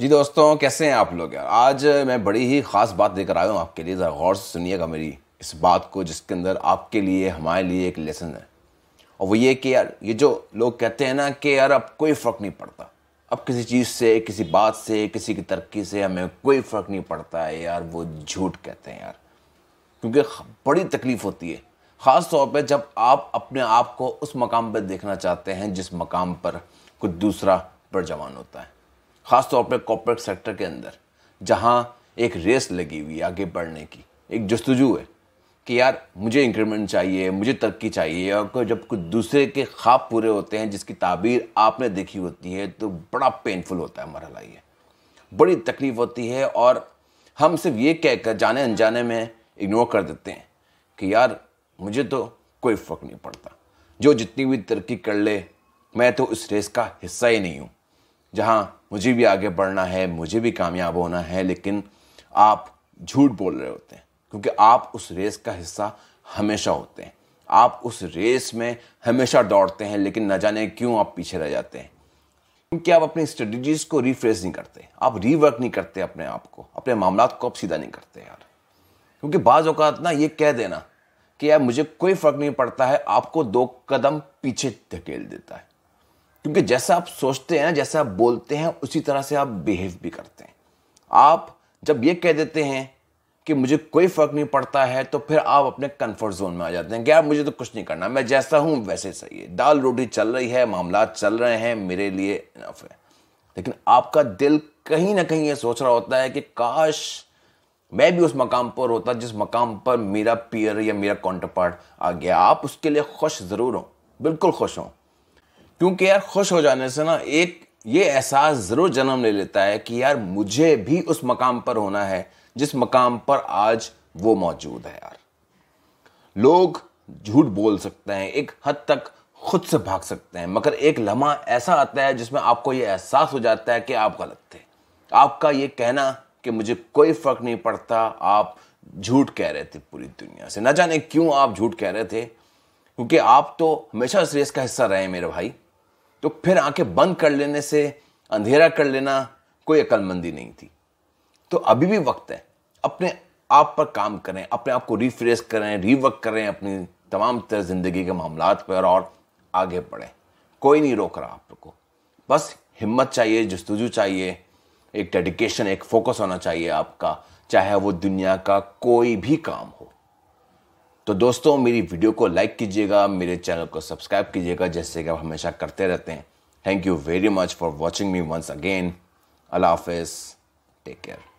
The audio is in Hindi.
जी दोस्तों कैसे हैं आप लोग यार आज मैं बड़ी ही ख़ास बात लेकर आया हूँ आपके लिए ज़रा गौर से सुनिएगा मेरी इस बात को जिसके अंदर आपके लिए हमारे लिए एक लेसन है और वो ये कि यार ये जो लोग कहते हैं ना कि यार अब कोई फ़र्क नहीं पड़ता अब किसी चीज़ से किसी बात से किसी की तरक्की से हमें कोई फ़र्क नहीं पड़ता है यार वो झूठ कहते हैं यार क्योंकि बड़ी तकलीफ़ होती है ख़ास तौर पर जब आप अपने आप को उस मकाम पर देखना चाहते हैं जिस मकाम पर कुछ दूसरा पर जवान होता है ख़ासतौर पर कॉपोरेट सेक्टर के अंदर जहाँ एक रेस लगी हुई आगे बढ़ने की एक जस्तजू है कि यार मुझे इंक्रीमेंट चाहिए मुझे तरक्की चाहिए और जब कुछ दूसरे के ख्वाब पूरे होते हैं जिसकी ताबीर आपने देखी होती है तो बड़ा पेनफुल होता है हमारा लाइए बड़ी तकलीफ़ होती है और हम सिर्फ ये कहकर जाने अनजाने में इग्नोर कर देते हैं कि यार मुझे तो कोई फ़र्क नहीं पड़ता जो जितनी भी तरक्की कर ले मैं तो इस रेस का हिस्सा ही नहीं हूँ जहाँ मुझे भी आगे बढ़ना है मुझे भी कामयाब होना है लेकिन आप झूठ बोल रहे होते हैं क्योंकि आप उस रेस का हिस्सा हमेशा होते हैं आप उस रेस में हमेशा दौड़ते हैं लेकिन न जाने क्यों आप पीछे रह जाते हैं क्योंकि आप अपनी स्ट्रेटजीज को रिफ्रेश नहीं करते आप रीवर्क नहीं करते अपने आप को अपने मामला को आप सीधा नहीं करते यार क्योंकि बाज़ अवत ना ये कह देना कि यार मुझे कोई फर्क नहीं पड़ता है आपको दो कदम पीछे धकेल देता है क्योंकि जैसा आप सोचते हैं ना जैसा आप बोलते हैं उसी तरह से आप बिहेव भी करते हैं आप जब ये कह देते हैं कि मुझे कोई फ़र्क नहीं पड़ता है तो फिर आप अपने कंफर्ट जोन में आ जाते हैं कि यार मुझे तो कुछ नहीं करना मैं जैसा हूँ वैसे सही है दाल रोटी चल रही है मामला चल रहे हैं मेरे लिए इनफ है लेकिन आपका दिल कहीं ना कहीं ये सोच रहा होता है कि काश मैं भी उस मकाम पर होता जिस मकाम पर मेरा पियर या मेरा कॉन्टरपार्ट पार्ट आ गया आप उसके लिए खुश ज़रूर हो बिल्कुल खुश हों क्योंकि यार खुश हो जाने से ना एक ये एहसास ज़रूर जन्म ले लेता है कि यार मुझे भी उस मकाम पर होना है जिस मकाम पर आज वो मौजूद है यार लोग झूठ बोल सकते हैं एक हद तक खुद से भाग सकते हैं मगर एक लम्हा ऐसा आता है जिसमें आपको ये एहसास हो जाता है कि आप गलत थे आपका ये कहना कि मुझे कोई फर्क नहीं पड़ता आप झूठ कह रहे थे पूरी दुनिया से ना जाने क्यों आप झूठ कह रहे थे क्योंकि आप तो हमेशा इस रेस का हिस्सा रहे मेरे भाई तो फिर आंखें बंद कर लेने से अंधेरा कर लेना कोई अक्लमंदी नहीं थी तो अभी भी वक्त है अपने आप पर काम करें अपने आप को रिफ्रेश करें रिवर्क करें अपनी तमाम तरह ज़िंदगी के मामला पर और आगे बढ़ें कोई नहीं रोक रहा आपको बस हिम्मत चाहिए जस्तजू चाहिए एक डेडिकेशन एक फोकस होना चाहिए आपका चाहे वो दुनिया का कोई भी काम हो तो दोस्तों मेरी वीडियो को लाइक कीजिएगा मेरे चैनल को सब्सक्राइब कीजिएगा जैसे कि आप हमेशा करते रहते हैं thank you very much for watching me once again अल्लाह हाफिज़ टेक केयर